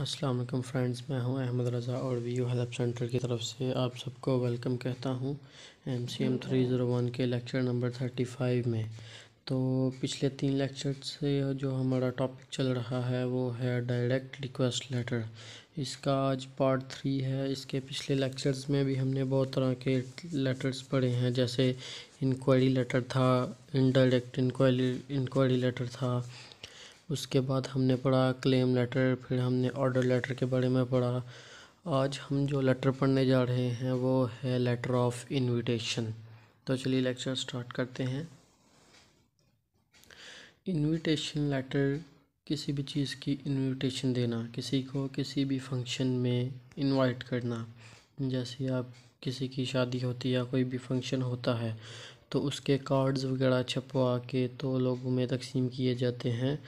अस्सलाम वालेकुम फ्रेंड्स मैं हूं अहमद रज़ा और वी यू हेल्प सेंटर की तरफ से आप सबको वेलकम कहता हूं M C M three zero one के लेक्चर नंबर थर्टी फाइव में तो पिछले तीन लेक्चर से जो हमारा टॉपिक चल रहा है वो है डायरेक्ट रिक्वेस्ट लेटर इसका आज पार्ट थ्री है इसके पिछले लेक्चर्स में भी हमने बहुत तरह के लेटर्स पढ़े हैं जैसे इंक्वायरी लेटर था इनडायरेक्ट इंक्वायरी इंक्वायरी लेटर था उसके बाद हमने पढ़ा क्लेम लेटर फिर हमने ऑर्डर लेटर के बारे में पढ़ा आज हम जो लेटर पढ़ने जा रहे हैं वो है लेटर ऑफ इनविटेशन तो चलिए लेक्चर स्टार्ट करते हैं इनविटेशन लेटर किसी भी चीज़ की इनविटेशन देना किसी को किसी भी फंक्शन में इनवाइट करना जैसे आप किसी की शादी होती है या कोई भी फंक्शन होता है तो उसके कार्ड्स वगैरह छपवा के तो लोगों में तकसीम किए जाते हैं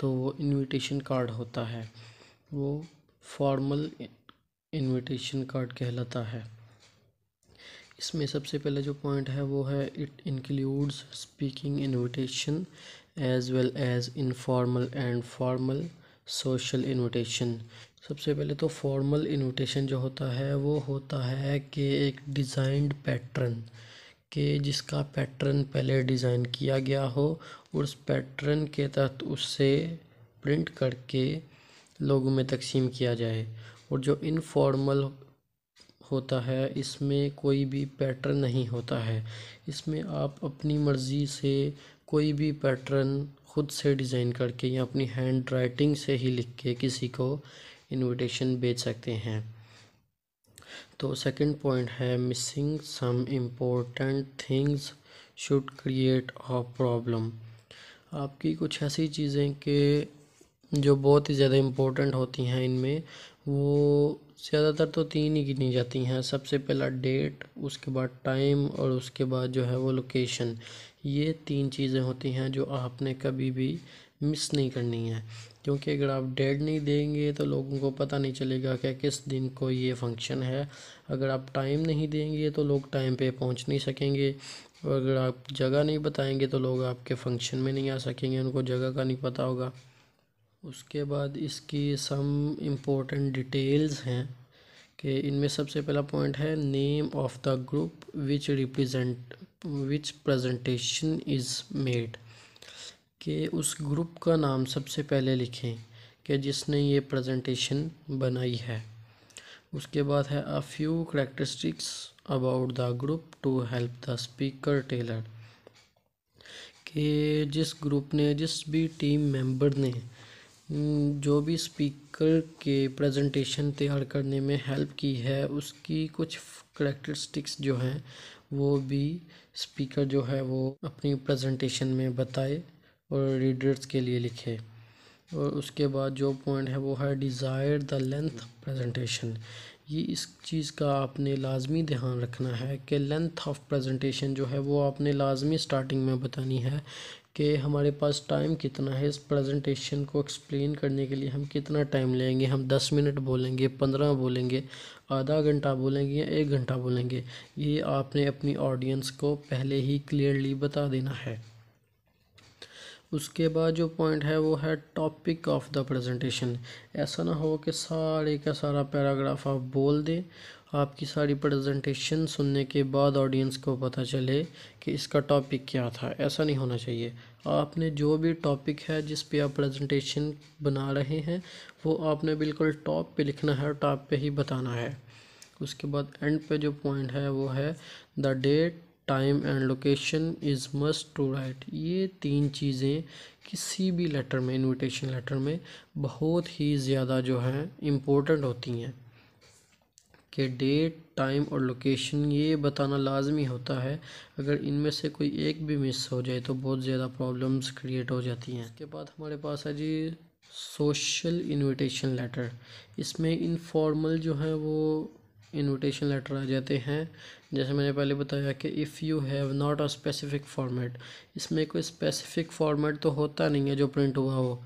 तो वो इनविटेशन कार्ड होता है वो फॉर्मल इनविटेशन कार्ड कहलाता है इसमें सबसे पहला जो पॉइंट है वो है it includes speaking invitation as well as informal and formal social invitation सबसे पहले तो फॉर्मल इनविटेशन जो होता है वो होता है कि एक डिज़ाइंड पैटर्न के जिसका पैटर्न पहले डिज़ाइन किया गया हो उस पैटर्न के तहत उससे प्रिंट करके लोगों में तकसीम किया जाए और जो इनफॉर्मल होता है इसमें कोई भी पैटर्न नहीं होता है इसमें आप अपनी मर्ज़ी से कोई भी पैटर्न ख़ुद से डिज़ाइन करके या अपनी हैंड राइटिंग से ही लिख के किसी को इनविटेशन भेज सकते हैं तो सेकंड पॉइंट है missing some important things should create a problem आपकी कुछ ऐसी चीज़ें के जो बहुत ही ज़्यादा इम्पोर्टेंट होती हैं इनमें वो ज़्यादातर तो तीन ही गिनी जाती हैं सबसे पहला डेट उसके बाद टाइम और उसके बाद जो है वो लोकेशन ये तीन चीज़ें होती हैं जो आपने कभी भी मिस नहीं करनी है क्योंकि अगर आप डेट नहीं देंगे तो लोगों को पता नहीं चलेगा कि किस दिन को ये फंक्शन है अगर आप टाइम नहीं देंगे तो लोग टाइम पे पहुंच नहीं सकेंगे और अगर आप जगह नहीं बताएंगे तो लोग आपके फंक्शन में नहीं आ सकेंगे उनको जगह का नहीं पता होगा उसके बाद इसकी सम इम्पोर्टेंट डिटेल्स हैं कि इनमें सबसे पहला पॉइंट है name of the group which represent which presentation is made कि उस ग्रुप का नाम सबसे पहले लिखें कि जिसने ये प्रेजेंटेशन बनाई है उसके बाद है a few characteristics about the group to help the speaker tailor कि जिस ग्रुप ने जिस भी टीम मेंबर ने जो भी स्पीकर के प्रेजेंटेशन तैयार करने में हेल्प की है उसकी कुछ करेक्टरिस्टिक्स जो हैं वो भी स्पीकर जो है वो अपनी प्रेजेंटेशन में बताए और रीडर्स के लिए लिखे और उसके बाद जो पॉइंट है वो है डिज़ायर द लेंथ प्रेजेंटेशन ये इस चीज़ का आपने लाजमी ध्यान रखना है कि लेंथ ऑफ प्रेजेंटेशन जो है वो आपने लाजमी स्टार्टिंग में बतानी है कि हमारे पास टाइम कितना है इस प्रेजेंटेशन को एक्सप्लेन करने के लिए हम कितना टाइम लेंगे हम दस मिनट बोलेंगे पंद्रह बोलेंगे आधा घंटा बोलेंगे या एक घंटा बोलेंगे ये आपने अपनी ऑडियंस को पहले ही क्लियरली बता देना है उसके बाद जो पॉइंट है वो है टॉपिक ऑफ द प्रेजेंटेशन ऐसा ना हो कि सारे का सारा पैराग्राफ आप बोल दें आपकी सारी प्रेजेंटेशन सुनने के बाद ऑडियंस को पता चले कि इसका टॉपिक क्या था ऐसा नहीं होना चाहिए आपने जो भी टॉपिक है जिस पे आप प्रेजेंटेशन बना रहे हैं वो आपने बिल्कुल टॉप पे लिखना है और टॉप पे ही बताना है उसके बाद एंड पे जो पॉइंट है वो है the date time and location is must to write ये तीन चीज़ें किसी भी लेटर में इनविटेशन लेटर में बहुत ही ज़्यादा जो है इम्पोर्टेंट होती हैं कि डेट टाइम और लोकेशन ये बताना लाजमी होता है अगर इनमें से कोई एक भी मिस हो जाए तो बहुत ज़्यादा प्रॉब्लम्स क्रिएट हो जाती हैं इसके बाद हमारे पास है जी सोशल इनविटेशन लेटर इसमें इनफॉर्मल जो है वो इनविटेशन लेटर आ जाते हैं जैसे मैंने पहले बताया कि if you have not a specific format इसमें कोई स्पेसिफिक फॉर्मेट तो होता नहीं है जो प्रिंट हुआ हो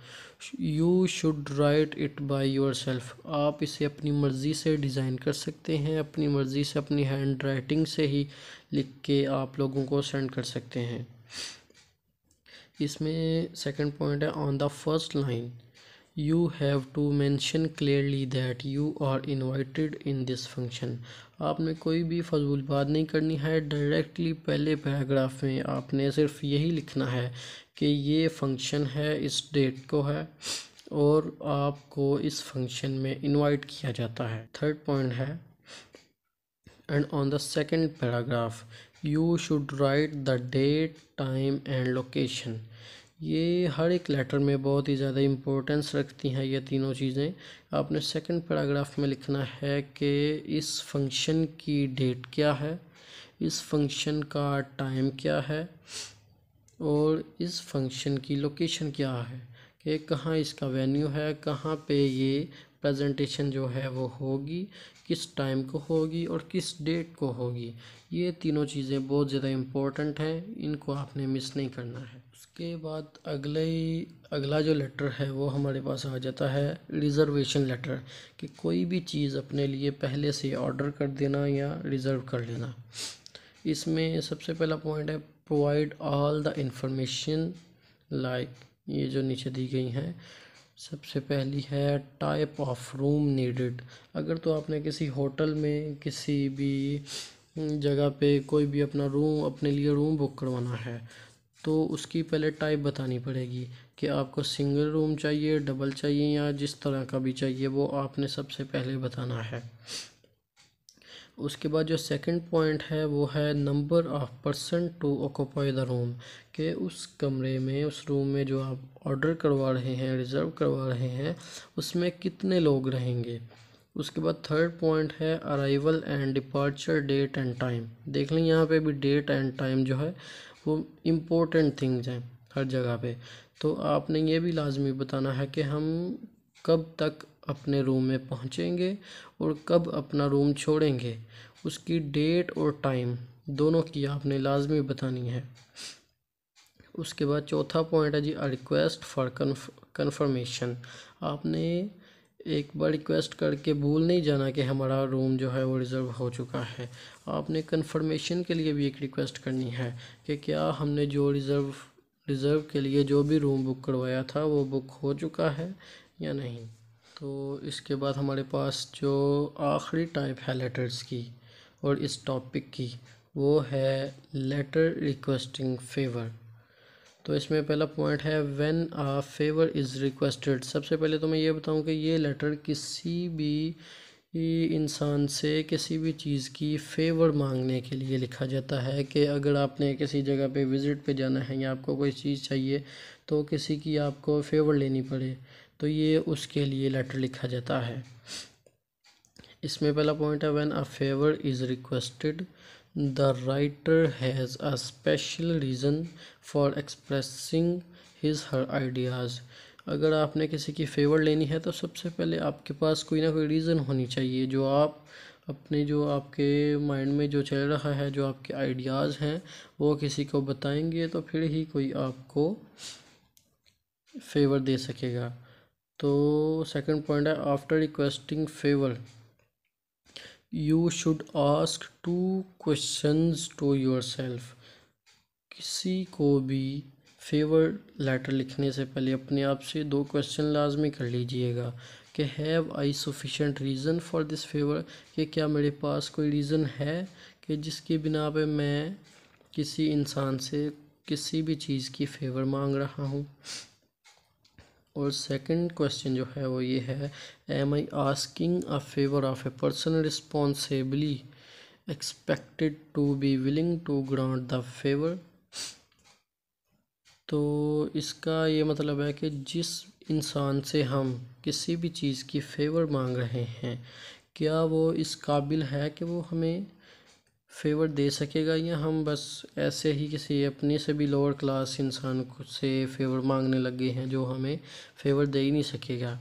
you should write it by yourself आप इसे अपनी मर्ज़ी से डिज़ाइन कर सकते हैं अपनी मर्ज़ी से अपनी हैंड राइटिंग से ही लिख के आप लोगों को सेंड कर सकते हैं इसमें सेकंड पॉइंट है on the first line you have to mention clearly that you are invited in this function आपने कोई भी फजूल बात नहीं करनी है डायरेक्टली पहले पैराग्राफ में आपने सिर्फ यही लिखना है कि ये फंक्शन है इस डेट को है और आपको इस फंक्शन में इनवाइट किया जाता है थर्ड पॉइंट है and on the second paragraph you should write the date time and location ये हर एक लेटर में बहुत ही ज़्यादा इम्पोर्टेंस रखती हैं ये तीनों चीज़ें आपने सेकंड पैराग्राफ में लिखना है कि इस फंक्शन की डेट क्या है इस फंक्शन का टाइम क्या है और इस फंक्शन की लोकेशन क्या है कि कहाँ इसका वेन्यू है कहाँ पे ये प्रेजेंटेशन जो है वो होगी किस टाइम को होगी और किस डेट को होगी ये तीनों चीज़ें बहुत ज़्यादा इम्पोर्टेंट हैं इनको आपने मिस नहीं करना है उसके बाद अगले अगला जो लेटर है वो हमारे पास आ जाता है रिज़र्वेशन लेटर कि कोई भी चीज़ अपने लिए पहले से ऑर्डर कर देना या रिज़र्व कर लेना इसमें सबसे पहला पॉइंट है provide all the information like ये जो नीचे दी गई हैं सबसे पहली है टाइप ऑफ रूम नीडेड अगर तो आपने किसी होटल में किसी भी जगह पे कोई भी अपना रूम अपने लिए रूम बुक करवाना है तो उसकी पहले टाइप बतानी पड़ेगी कि आपको सिंगल रूम चाहिए डबल चाहिए या जिस तरह का भी चाहिए वो आपने सबसे पहले बताना है उसके बाद जो सेकंड पॉइंट है वो है number of person to occupy the room के उस कमरे में उस रूम में जो आप ऑर्डर करवा रहे हैं रिज़र्व करवा रहे हैं उसमें कितने लोग रहेंगे उसके बाद थर्ड पॉइंट है arrival and departure date and time देख लें यहाँ पे भी डेट एंड टाइम जो है वो इम्पोर्टेंट थिंग्स हैं हर जगह पे तो आपने ये भी लाजमी बताना है कि हम कब तक अपने रूम में पहुँचेंगे और कब अपना रूम छोड़ेंगे उसकी डेट और टाइम दोनों की आपने लाजमी बतानी है उसके बाद चौथा पॉइंट है जी आ रिक्वेस्ट फॉर कन्फर्मेशन आपने एक बार रिक्वेस्ट करके भूल नहीं जाना कि हमारा रूम जो है वो रिज़र्व हो चुका है आपने कन्फर्मेशन के लिए भी एक रिक्वेस्ट करनी है कि क्या हमने जो रिज़र्व रिज़र्व के लिए जो भी रूम बुक करवाया था वो बुक हो चुका है या नहीं तो इसके बाद हमारे पास जो आखिरी टाइप है लेटर्स की और इस टॉपिक की वो है लेटर रिक्वेस्टिंग फेवर तो इसमें पहला पॉइंट है when a favour is requested सबसे पहले तो मैं ये बताऊं कि ये लेटर किसी भी इंसान से किसी भी चीज़ की फेवर मांगने के लिए लिखा जाता है कि अगर आपने किसी जगह पे विज़िट पे जाना है या आपको कोई चीज़ चाहिए तो किसी की आपको फेवर लेनी पड़े तो ये उसके लिए लेटर लिखा जाता है इसमें पहला पॉइंट है when a favour is requested the writer has a special reason for expressing his her ideas अगर आपने किसी की फेवर लेनी है तो सबसे पहले आपके पास कोई ना कोई रीज़न होनी चाहिए जो आप अपने जो आपके माइंड में जो चल रहा है जो आपके आइडियाज़ हैं वो किसी को बताएंगे तो फिर ही कोई आपको फेवर दे सकेगा तो सेकंड पॉइंट है after requesting favour you should ask two questions to yourself किसी को भी फेवर लेटर लिखने से पहले अपने आप से दो क्वेश्चन लाजमी कर लीजिएगा कि have I sufficient reason for this favour कि क्या मेरे पास कोई रीज़न है कि जिसकी बिना पे मैं किसी इंसान से किसी भी चीज़ की फेवर मांग रहा हूँ और सेकंड क्वेश्चन जो है वो ये है am I asking a favour of a person responsibly expected to be willing to grant the favour तो इसका ये मतलब है कि जिस इंसान से हम किसी भी चीज़ की फेवर मांग रहे हैं क्या वो इस काबिल है कि वो हमें फेवर दे सकेगा या हम बस ऐसे ही किसी अपने से भी लोअर क्लास इंसान को से फेवर मांगने लगे हैं जो हमें फेवर दे ही नहीं सकेगा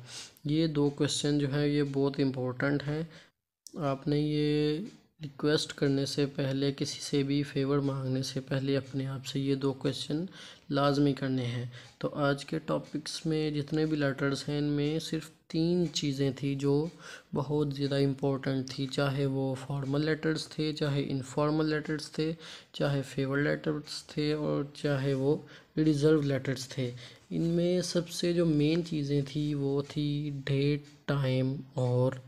ये दो क्वेश्चन जो है ये बहुत इम्पोर्टेंट हैं आपने ये रिक्वेस्ट करने से पहले किसी से भी फेवर मांगने से पहले अपने आप से ये दो क्वेश्चन लाजमी करने हैं तो आज के टॉपिक्स में जितने भी लेटर्स हैं इनमें सिर्फ तीन चीज़ें थी जो बहुत ज़्यादा इम्पोर्टेंट थी चाहे वो फॉर्मल लेटर्स थे चाहे इनफॉर्मल लेटर्स थे चाहे फेवर लेटर्स थे और चाहे वो रिजर्व लेटर्स थे इनमें सबसे जो मेन चीज़ें थी वो थी डेट टाइम और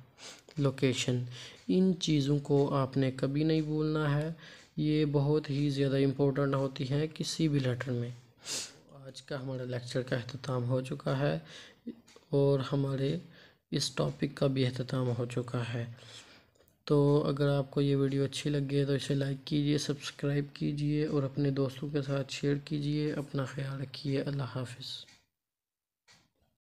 लोकेशन इन चीज़ों को आपने कभी नहीं भूलना है ये बहुत ही ज़्यादा इम्पोर्टेंट होती हैं किसी भी लेटर में आज का हमारा लेक्चर का अहताम हो चुका है और हमारे इस टॉपिक का भी अहताम हो चुका है तो अगर आपको ये वीडियो अच्छी लगे तो इसे लाइक कीजिए सब्सक्राइब कीजिए और अपने दोस्तों के साथ शेयर कीजिए अपना ख्याल रखिए अल्लाह हाफिज़